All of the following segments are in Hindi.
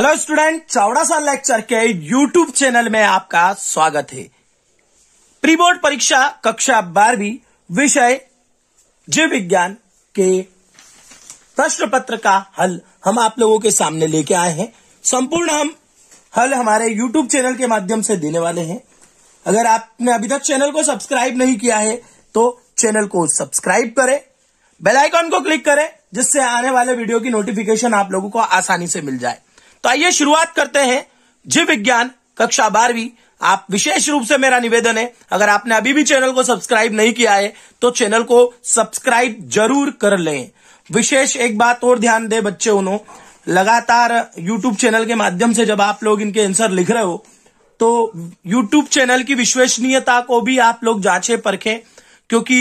हेलो स्टूडेंट सा लेक्चर के यूट्यूब चैनल में आपका स्वागत है प्री बोर्ड परीक्षा कक्षा बारहवीं विषय जीव विज्ञान के प्रश्न पत्र का हल हम आप लोगों के सामने लेके आए हैं संपूर्ण हम हल हमारे यूट्यूब चैनल के माध्यम से देने वाले हैं अगर आपने अभी तक चैनल को सब्सक्राइब नहीं किया है तो चैनल को सब्सक्राइब करें बेलाइकॉन को क्लिक करें जिससे आने वाले वीडियो की नोटिफिकेशन आप लोगों को आसानी से मिल जाए तो आइए शुरुआत करते हैं जीव विज्ञान कक्षा बारहवीं आप विशेष रूप से मेरा निवेदन है अगर आपने अभी भी चैनल को सब्सक्राइब नहीं किया है तो चैनल को सब्सक्राइब जरूर कर लें विशेष एक बात और ध्यान दे बच्चे उन्हों लगातार यूट्यूब चैनल के माध्यम से जब आप लोग इनके आंसर लिख रहे हो तो यूट्यूब चैनल की विश्वसनीयता को भी आप लोग जांचे परखें क्योंकि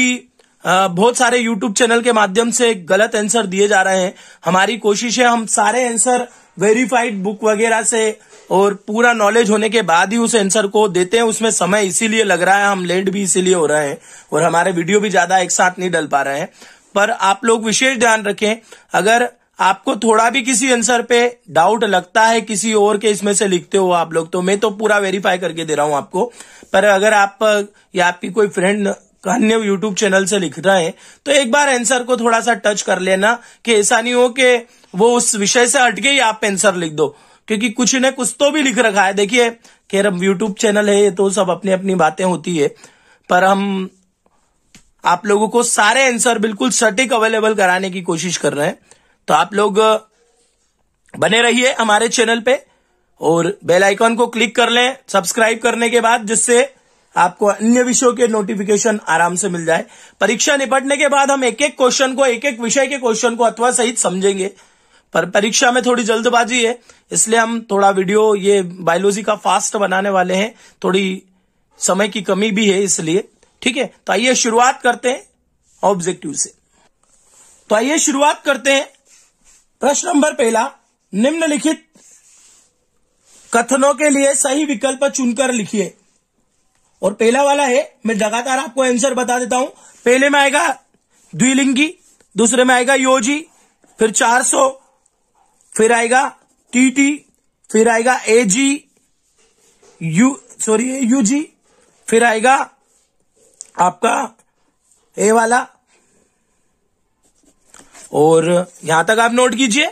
बहुत सारे यूट्यूब चैनल के माध्यम से गलत आंसर दिए जा रहे हैं हमारी कोशिश है हम सारे आंसर वेरीफाइड बुक वगैरह से और पूरा नॉलेज होने के बाद ही उस आंसर को देते हैं उसमें समय इसीलिए लग रहा है हम लेट भी इसीलिए हो रहे हैं और हमारे वीडियो भी ज्यादा एक साथ नहीं डल पा रहे हैं पर आप लोग विशेष ध्यान रखें अगर आपको थोड़ा भी किसी आंसर पे डाउट लगता है किसी और के इसमें से लिखते हो आप लोग तो मैं तो पूरा वेरीफाई करके दे रहा हूं आपको पर अगर आप या आपकी कोई फ्रेंड कान्यव यूट्यूब चैनल से लिख रहे हैं तो एक बार आंसर को थोड़ा सा टच कर लेना कि ऐसा नहीं हो कि वो उस विषय से हटके ही आप आंसर लिख दो क्योंकि कुछ ने कुछ तो भी लिख रखा है देखिए खैर हम यूट्यूब चैनल है ये तो सब अपनी अपनी बातें होती है पर हम आप लोगों को सारे आंसर बिल्कुल सटीक अवेलेबल कराने की कोशिश कर रहे हैं तो आप लोग बने रहिए हमारे चैनल पे और बेल आइकॉन को क्लिक कर लें सब्सक्राइब करने के बाद जिससे आपको अन्य विषयों के नोटिफिकेशन आराम से मिल जाए परीक्षा निपटने के बाद हम एक एक क्वेश्चन को एक एक विषय के क्वेश्चन को अथवा सहित समझेंगे पर परीक्षा में थोड़ी जल्दबाजी है इसलिए हम थोड़ा वीडियो ये बायोलॉजी का फास्ट बनाने वाले हैं थोड़ी समय की कमी भी है इसलिए ठीक है तो आइए शुरुआत करते हैं ऑब्जेक्टिव से तो आइए शुरुआत करते हैं प्रश्न नंबर पहला निम्नलिखित कथनों के लिए सही विकल्प चुनकर लिखिए और पहला वाला है मैं लगातार आपको आंसर बता देता हूं पहले में आएगा द्विलिंगी दूसरे में आएगा योजी फिर 400 फिर आएगा टीटी फिर आएगा एजी यू सॉरी यूजी फिर आएगा आपका ए वाला और यहां तक आप नोट कीजिए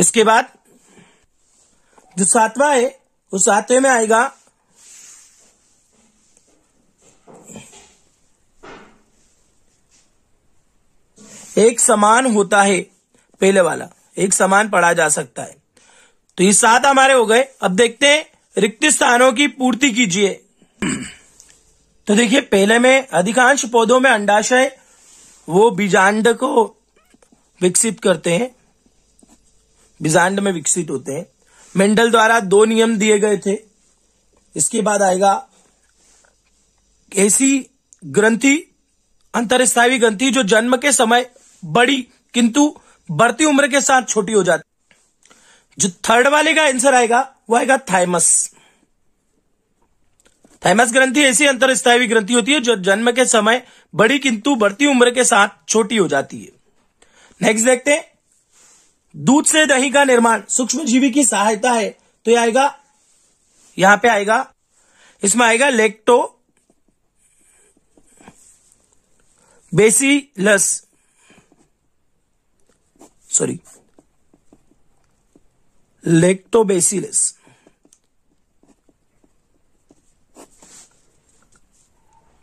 इसके बाद जो सातवा है उस सातवें में आएगा एक समान होता है पहले वाला एक समान पढ़ा जा सकता है तो ये सात हमारे हो गए अब देखते हैं रिक्त स्थानों की पूर्ति कीजिए तो देखिए पहले में अधिकांश पौधों में अंडाशय वो बीजांड को विकसित करते हैं बिजांड में विकसित होते हैं मेंडल द्वारा दो नियम दिए गए थे इसके बाद आएगा ऐसी ग्रंथि अंतरस्थायी ग्रंथि जो जन्म के समय बड़ी किंतु बढ़ती उम्र के साथ छोटी हो जाती जो थर्ड वाले का आंसर आएगा वो आएगा थाइमस थाइमस ग्रंथि ऐसी अंतरस्थायी ग्रंथि होती है जो जन्म के समय बड़ी किंतु बढ़ती उम्र के साथ छोटी हो जाती है नेक्स्ट देखते हैं दूध से दही का निर्माण सूक्ष्म जीवी की सहायता है तो यह आएगा यहां पे आएगा इसमें आएगा lactobacillus sorry bacillus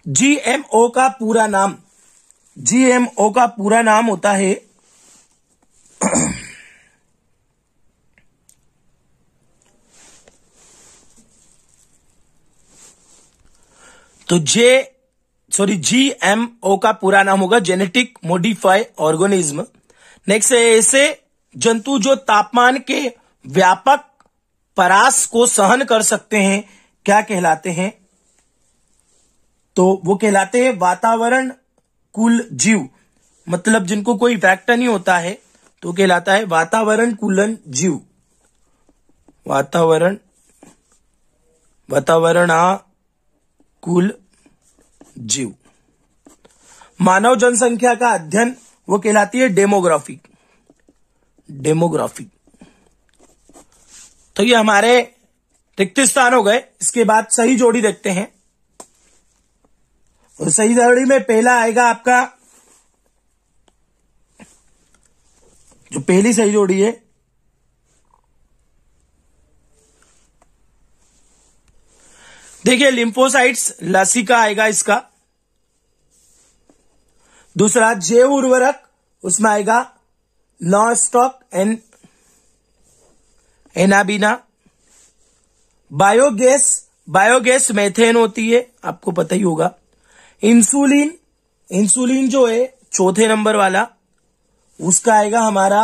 GMO का पूरा नाम जीएमओ का पूरा नाम होता है तो जे सॉरी जी एम ओ का पूरा नाम होगा जेनेटिक मोडिफाई ऑर्गेनिज्म नेक्स्ट है ऐसे जंतु जो तापमान के व्यापक परास को सहन कर सकते हैं क्या कहलाते हैं तो वो कहलाते हैं वातावरण कुल जीव मतलब जिनको कोई फैक्टर नहीं होता है तो कहलाता है वातावरण कुलन जीव वातावरण वातावरण आ कुल जीव मानव जनसंख्या का अध्ययन वो कहलाती है डेमोग्राफी डेमोग्राफी तो ये हमारे रिक्त स्थान हो गए इसके बाद सही जोड़ी देखते हैं और सही जोड़ी में पहला आएगा आपका जो पहली सही जोड़ी है देखिए लिम्फोसाइट्स लसिका आएगा इसका दूसरा जैव उर्वरक उसमें आएगा नॉन स्टॉक एन एनाबीना बायोगैस बायोगैस मेथेन होती है आपको पता ही होगा इंसुलिन इंसुलिन जो है चौथे नंबर वाला उसका आएगा हमारा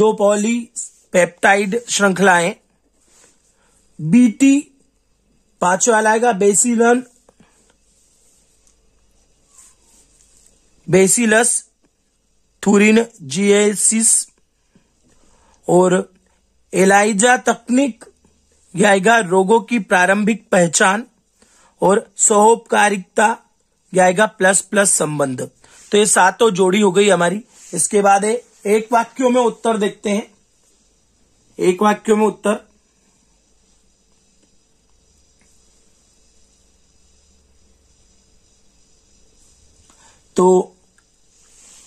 दो पॉली पेप्टाइड श्रृंखलाएं बीटी पांचवा वाला आएगा बेसिलन बेसिलस थुरिन जीएसिस और एलाइजा तकनीक गायगा रोगों की प्रारंभिक पहचान और सहोपकारिकता गायगा प्लस प्लस संबंध तो ये सातों जोड़ी हो गई हमारी इसके बाद है एक वाक्यों में उत्तर देखते हैं एक वाक्यों में उत्तर तो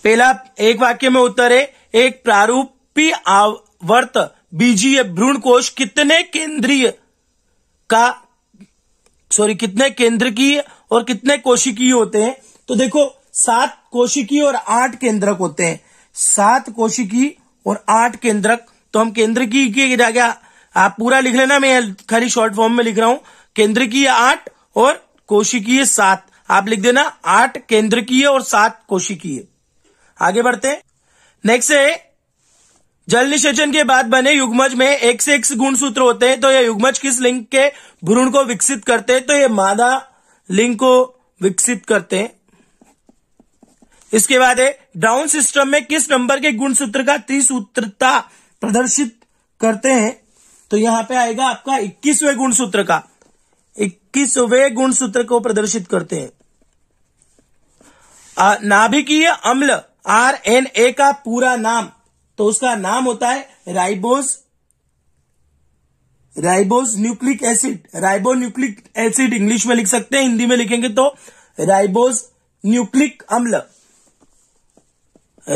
पहला एक वाक्य में उत्तर है एक प्रारूपी आवर्त बीजीय भ्रूण कोश कितने केंद्रीय का सॉरी कितने केंद्र की और कितने कोशिकीय होते हैं तो देखो सात कोशिकीय और आठ केंद्रक होते हैं सात कोशिकीय और आठ केंद्रक तो हम केंद्र की क्या आप पूरा लिख लेना मैं खाली शॉर्ट फॉर्म में लिख रहा हूं केंद्र की आठ और कोशिकीय सात आप लिख देना आठ केंद्र की और सात कोशिकीय आगे बढ़ते नेक्स्ट है जल निषेचन के बाद बने युग्मज में एक से एक गुण सूत्र होते हैं तो ये युग्मज किस लिंग के भ्रूण को विकसित करते हैं तो ये मादा लिंग को विकसित करते हैं इसके बाद है डाउन सिस्टम में किस नंबर के गुण सूत्र का त्रिसूत्रता प्रदर्शित करते हैं तो यहां पे आएगा आपका इक्कीसवे गुण सूत्र का इक्कीसवे गुण सूत्र को प्रदर्शित करते हैं नाभिकीय अम्ल आर एन ए का पूरा नाम तो उसका नाम होता है ribose ribose nucleic acid ribo nucleic acid English में लिख सकते हैं हिंदी में लिखेंगे तो राइबोस न्यूक्लिक अम्ल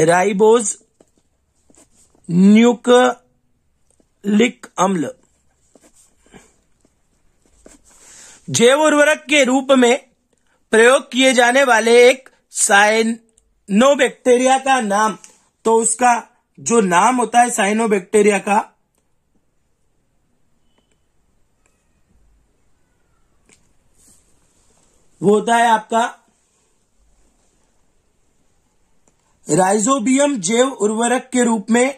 राइबोज न्यूक्लिक अम्ल जैव उर्वरक के रूप में प्रयोग किए जाने वाले एक साइन नो बैक्टेरिया का नाम तो उसका जो नाम होता है साइनो बैक्टेरिया का वो होता है आपका राइजोबियम जैव उर्वरक के रूप में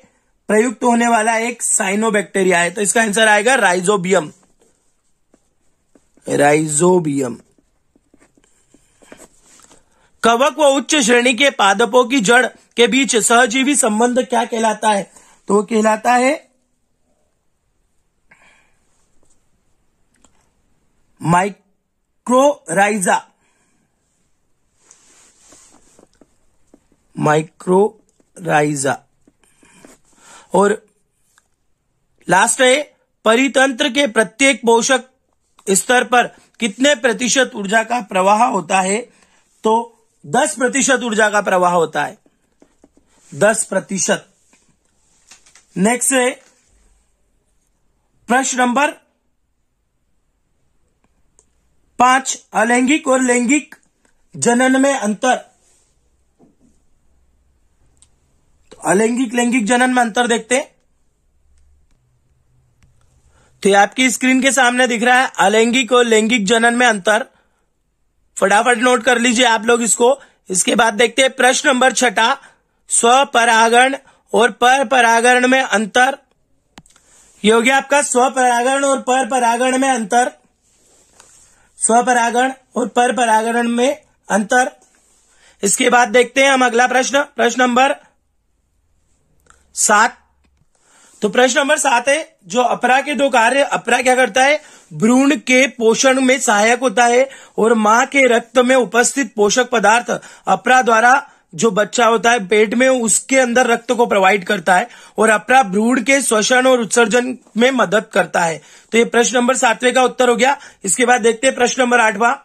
प्रयुक्त होने वाला एक साइनोबैक्टेरिया है तो इसका आंसर आएगा राइजोबियम राइजोबियम कवक व उच्च श्रेणी के पादपों की जड़ के बीच सहजीवी संबंध क्या कहलाता है तो कहलाता है माइक्रोराइजा माइक्रोराइजा और लास्ट है परितंत्र के प्रत्येक पोषक स्तर पर कितने प्रतिशत ऊर्जा का प्रवाह होता है तो दस प्रतिशत ऊर्जा का प्रवाह होता है दस प्रतिशत नेक्स्ट है प्रश्न नंबर पांच अलैंगिक और लैंगिक जनन में अंतर तो अलैंगिक लैंगिक जनन में अंतर देखते हैं तो आपकी स्क्रीन के सामने दिख रहा है अलैंगिक और लैंगिक जनन में अंतर फटाफट नोट कर लीजिए आप लोग इसको इसके बाद देखते हैं प्रश्न नंबर छठा स्वपरागण और पर परागण में अंतर ये हो गया आपका स्वपरागण और पर परागण में अंतर स्वपरागण और पर परागण में अंतर इसके बाद देखते हैं हम अगला प्रश्न प्रश्न नंबर सात तो प्रश्न नंबर सात है जो अपरा के दो कार्य अपरा क्या करता है भ्रूण के पोषण में सहायक होता है और माँ के रक्त में उपस्थित पोषक पदार्थ अपरा द्वारा जो बच्चा होता है पेट में उसके अंदर रक्त को प्रोवाइड करता है और अपरा भ्रूण के श्वसन और उत्सर्जन में मदद करता है तो ये प्रश्न नंबर सातवें का उत्तर हो गया इसके बाद देखते हैं प्रश्न नंबर आठवा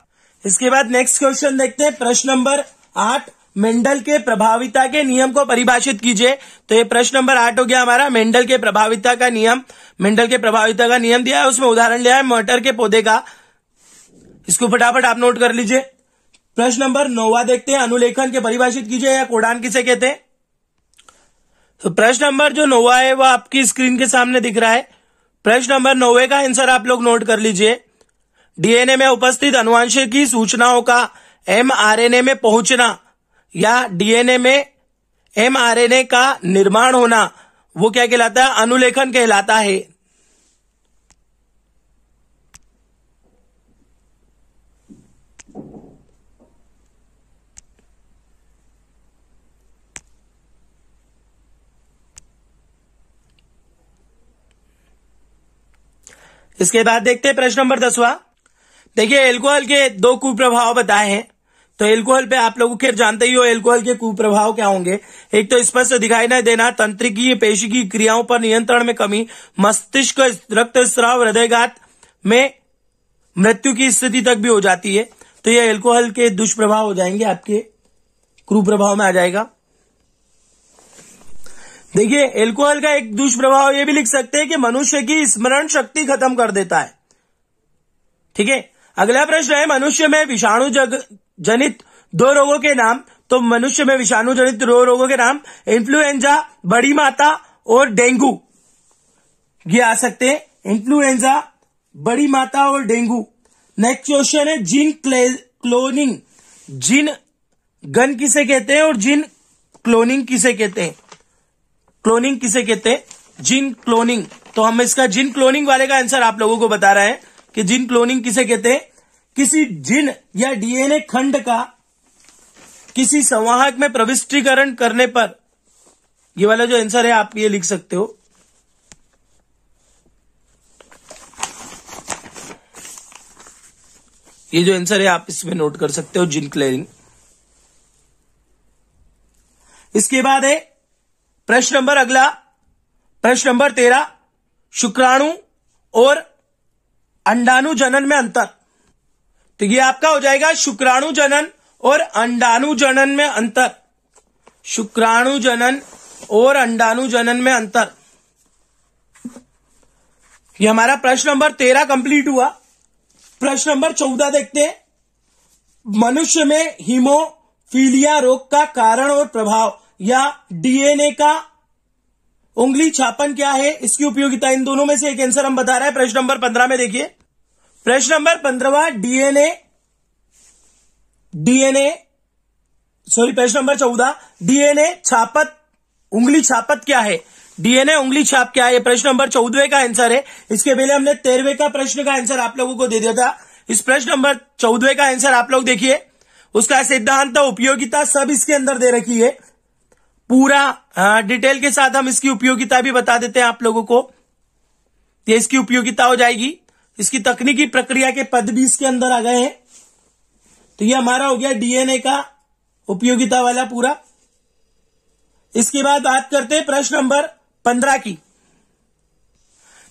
इसके बाद नेक्स्ट क्वेश्चन देखते हैं प्रश्न नंबर आठ मेंडल के प्रभाविता के नियम को परिभाषित कीजिए तो ये प्रश्न नंबर आठ हो गया हमारा मेंडल के प्रभाविता का नियम मेंडल के प्रभाविता का नियम दिया है उसमें उदाहरण लिया है मटर के पौधे का इसको फटाफट आप नोट कर लीजिए प्रश्न नंबर नौवा देखते हैं अनुलेखन के परिभाषित कीजिए या कोडान किसे कहते हैं तो प्रश्न नंबर जो नोवा है वह आपकी स्क्रीन के सामने दिख रहा है प्रश्न नंबर नोवे का आंसर आप लोग नोट कर लीजिए डीएनए में उपस्थित अनुवांशिक की सूचनाओं का एमआरएनए में पहुंचना या डीएनए में एमआरएनए का निर्माण होना वो क्या कहलाता है अनुलेखन कहलाता है इसके बाद देखते हैं प्रश्न नंबर दसवा देखिए एल्कोहल के दो कुप्रभाव बताए हैं तो एल्कोहल पे आप लोग खैर जानते ही हो एल्कोहल के कुप्रभाव क्या होंगे एक तो स्पष्ट दिखाई नहीं देना तंत्रिकीय पेशी की क्रियाओं पर नियंत्रण में कमी मस्तिष्क रक्त स्राव हृदयघात में मृत्यु की स्थिति तक भी हो जाती है तो ये एल्कोहल के दुष्प्रभाव हो जाएंगे आपके कुप्रभाव में आ जाएगा देखिए एल्कोहल का एक दुष्प्रभाव ये भी लिख सकते हैं कि मनुष्य की स्मरण शक्ति खत्म कर देता है ठीक है अगला प्रश्न है मनुष्य में विषाणु जनित दो रोगों के नाम तो मनुष्य में विषाणु जनित दो रोगों के नाम इन्फ्लुएंजा बड़ी माता और डेंगू ये आ सकते हैं इन्फ्लुएंजा बड़ी माता और डेंगू नेक्स्ट क्वेश्चन है जिन क्लोनिंग जिन गन किसे कहते हैं और जिन क्लोनिंग किसे कहते हैं क्लोनिंग किसे कहते हैं जिन क्लोनिंग तो हम इसका जिन क्लोनिंग वाले का आंसर आप लोगों को बता रहे हैं कि जिन क्लोनिंग किसे कहते हैं किसी जिन या डीएनए खंड का किसी संवाहक में प्रविष्टीकरण करने पर ये वाला जो आंसर है आप ये लिख सकते हो ये जो आंसर है आप इसमें नोट कर सकते हो जिन क्लेरिंग इसके बाद है प्रश्न नंबर अगला प्रश्न नंबर तेरह शुक्राणु और अंडाणु जनन में अंतर तो ये आपका हो जाएगा शुक्राणु जनन और अंडाणु जनन में अंतर शुक्राणु जनन और अंडाणु जनन में अंतर ये हमारा प्रश्न नंबर तेरह कंप्लीट हुआ प्रश्न नंबर चौदह देखते हैं मनुष्य में हीमोफीलिया रोग का कारण और प्रभाव या डीएनए का उंगली छापन क्या है इसकी उपयोगिता इन दोनों में से एक आंसर हम बता रहे हैं प्रश्न नंबर पंद्रह में देखिए प्रश्न नंबर पंद्रहवा डीएनए डीएनए सॉरी प्रश्न नंबर चौदह डीएनए छापत उंगली छापत क्या है डीएनए उंगली छाप क्या है प्रश्न नंबर चौदवे का आंसर है इसके पहले हमने तेरहवे का प्रश्न का आंसर आप लोगों को दे दिया था इस प्रश्न नंबर चौदवे का आंसर आप लोग देखिए उसका सिद्धांत उपयोगिता सब इसके अंदर दे रखी है पूरा डिटेल के साथ हम इसकी उपयोगिता भी बता देते हैं आप लोगों को ये इसकी उपयोगिता हो जाएगी इसकी तकनीकी प्रक्रिया के पद भी इसके अंदर आ गए हैं तो ये हमारा हो गया डीएनए का उपयोगिता वाला पूरा इसके बाद बात करते हैं प्रश्न नंबर पंद्रह की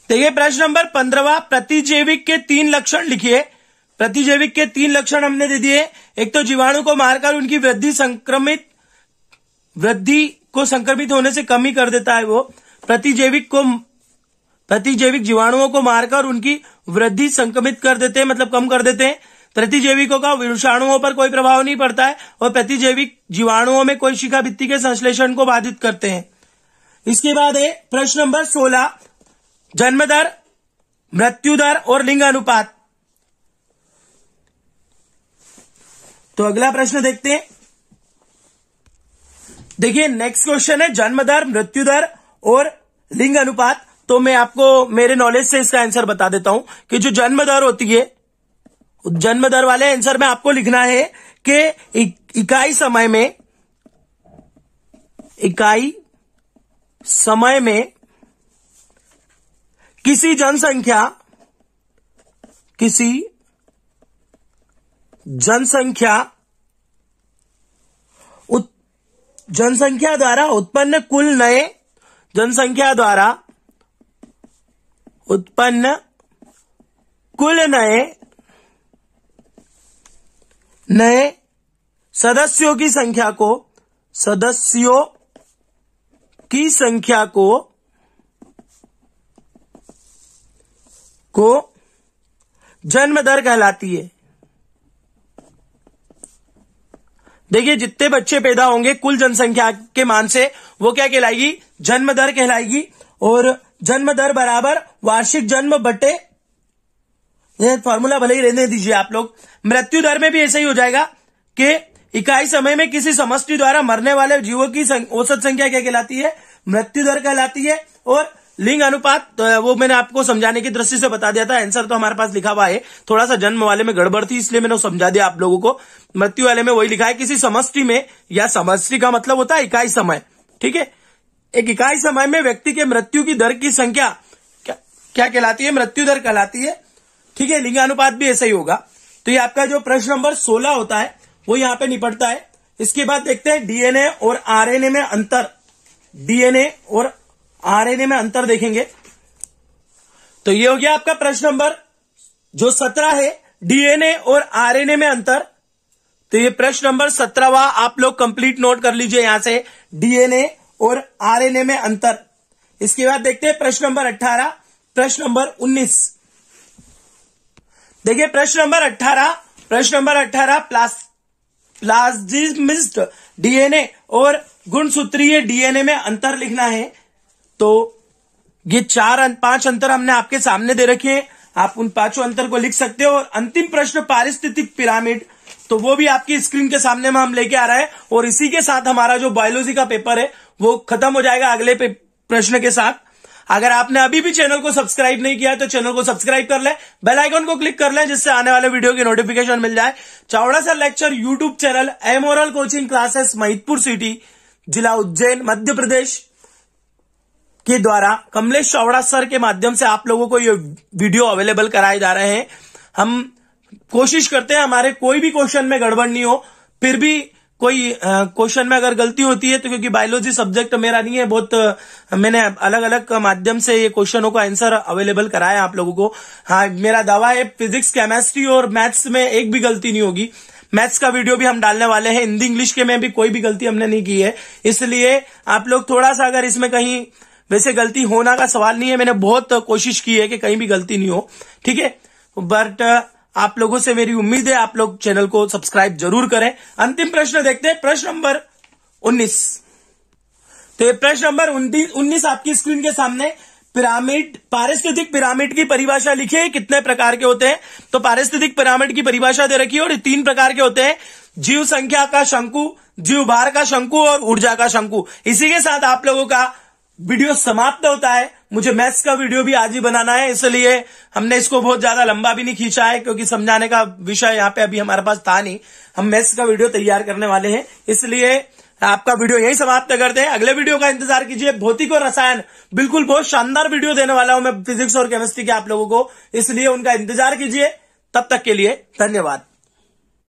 तो ये प्रश्न नंबर पंद्रवा प्रतिजैविक के तीन लक्षण लिखिए प्रतिजैविक के तीन लक्षण हमने दे दिए एक तो जीवाणु को मारकर उनकी वृद्धि संक्रमित वृद्धि को संक्रमित होने से कम ही कर देता है वो प्रतिजैविक को प्रतिजैविक जीवाणुओं को मारकर उनकी वृद्धि संक्रमित कर देते हैं मतलब कम कर देते हैं प्रतिजैविकों का विषाणुओं पर कोई प्रभाव नहीं पड़ता है और प्रतिजैविक जीवाणुओं में कोई शिखा भित्ती के संश्लेषण को बाधित करते हैं इसके बाद है प्रश्न नंबर सोलह जन्म दर मृत्यु दर और लिंग अनुपात तो अगला प्रश्न देखते हैं देखिए नेक्स्ट क्वेश्चन है जन्मदर मृत्यु दर और लिंग अनुपात तो मैं आपको मेरे नॉलेज से इसका आंसर बता देता हूं कि जो जन्म दर होती है जन्म दर वाले आंसर में आपको लिखना है कि इकाई समय में इकाई समय में किसी जनसंख्या किसी जनसंख्या जनसंख्या द्वारा उत्पन्न कुल नए जनसंख्या द्वारा उत्पन्न कुल नए नए सदस्यों की संख्या को सदस्यों की संख्या को को जन्म दर कहलाती है देखिए जितने बच्चे पैदा होंगे कुल जनसंख्या के मान से वो क्या कहलाएगी जन्म दर कहलाएगी और जन्म दर बराबर वार्षिक जन्म बटे फॉर्मूला भले ही रहने दीजिए आप लोग मृत्यु दर में भी ऐसा ही हो जाएगा कि इकाई समय में किसी समष्टि द्वारा मरने वाले जीवों की औसत संख्या क्या कहलाती है मृत्यु दर कहलाती है और लिंग अनुपात तो वो मैंने आपको समझाने की दृष्टि से बता दिया था आंसर तो हमारे पास लिखा हुआ है थोड़ा सा जन्म वाले में गड़बड़ थी इसलिए मैंने समझा दिया आप लोगों को मृत्यु वाले में वही लिखा है किसी समष्टि में या समष्टि का मतलब होता है इकाई समय ठीक है एक इकाई समय में व्यक्ति के मृत्यु की दर की संख्या क्या क्या कहलाती है मृत्यु दर कहलाती है ठीक है लिंगानुपात भी ऐसा ही होगा तो ये आपका जो प्रश्न नंबर सोलह होता है वो यहाँ पे निपटता है इसके बाद देखते हैं डीएनए और आरएनए में अंतर डीएनए और आरएनए में अंतर देखेंगे तो ये हो गया आपका प्रश्न नंबर जो सत्रह है डीएनए और आरएनए में अंतर तो ये प्रश्न नंबर सत्रहवा आप लोग कंप्लीट नोट कर लीजिए यहां से डीएनए और आरएनए में अंतर इसके बाद देखते हैं प्रश्न नंबर अट्ठारह प्रश्न नंबर उन्नीस देखिए प्रश्न नंबर अट्ठारह प्रश्न नंबर अट्ठारह प्लास प्लाज्मिस्ट डीएनए और गुणसूत्रीय डीएनए में अंतर लिखना है तो ये चार अं, पांच अंतर हमने आपके सामने दे रखे हैं आप उन पांचों अंतर को लिख सकते हो और अंतिम प्रश्न पारिस्थितिक पिरामिड तो वो भी आपकी स्क्रीन के सामने में हम लेके आ रहा है और इसी के साथ हमारा जो बायोलॉजी का पेपर है वो खत्म हो जाएगा अगले प्रश्न के साथ अगर आपने अभी भी चैनल को सब्सक्राइब नहीं किया तो चैनल को सब्सक्राइब कर ले बेल आइकन को क्लिक कर लें जिससे आने वाले वीडियो की नोटिफिकेशन मिल जाए चावड़ा सा लेक्चर यूट्यूब चैनल एमोरल कोचिंग क्लासेस महितपुर सिटी जिला उज्जैन मध्य प्रदेश के द्वारा कमलेश चावड़ा सर के माध्यम से आप लोगों को ये वीडियो अवेलेबल कराए जा रहे हैं हम कोशिश करते हैं हमारे कोई भी क्वेश्चन में गड़बड़ नहीं हो फिर भी कोई क्वेश्चन में अगर गलती होती है तो क्योंकि बायोलॉजी सब्जेक्ट मेरा नहीं है बहुत मैंने अलग अलग माध्यम से ये क्वेश्चनों का आंसर अवेलेबल कराया आप लोगों को हाँ मेरा दावा है फिजिक्स केमेस्ट्री और मैथ्स में एक भी गलती नहीं होगी मैथ्स का वीडियो भी हम डालने वाले हैं हिंदी इंग्लिश के में भी कोई भी गलती हमने नहीं की है इसलिए आप लोग थोड़ा सा अगर इसमें कहीं वैसे गलती होना का सवाल नहीं है मैंने बहुत कोशिश की है कि कहीं भी गलती नहीं हो ठीक है बट आप लोगों से मेरी उम्मीद है आप लोग चैनल को सब्सक्राइब जरूर करें अंतिम प्रश्न देखते हैं प्रश्न नंबर उन्नीस तो ये प्रश्न नंबर उन्नीस आपकी स्क्रीन के सामने पिरामिड पारिस्थितिक पिरामिड की परिभाषा लिखिए कितने प्रकार के होते हैं तो पारिस्थितिक पिरामिड की परिभाषा दे रखी है और तीन प्रकार के होते हैं जीव संख्या का शंकु जीव भार का शंकु और ऊर्जा का शंकु इसी के साथ आप लोगों का वीडियो समाप्त होता है मुझे मैथ्स का वीडियो भी आज ही बनाना है इसलिए हमने इसको बहुत ज्यादा लंबा भी नहीं खींचा है क्योंकि समझाने का विषय यहाँ पे अभी हमारे पास था नहीं हम मैथ्स का वीडियो तैयार करने वाले हैं इसलिए आपका वीडियो यही समाप्त करते हैं अगले वीडियो का इंतजार कीजिए भौतिक और रसायन बिल्कुल बहुत शानदार वीडियो देने वाला हूं मैं फिजिक्स और केमिस्ट्री के आप लोगों को इसलिए उनका इंतजार कीजिए तब तक के लिए धन्यवाद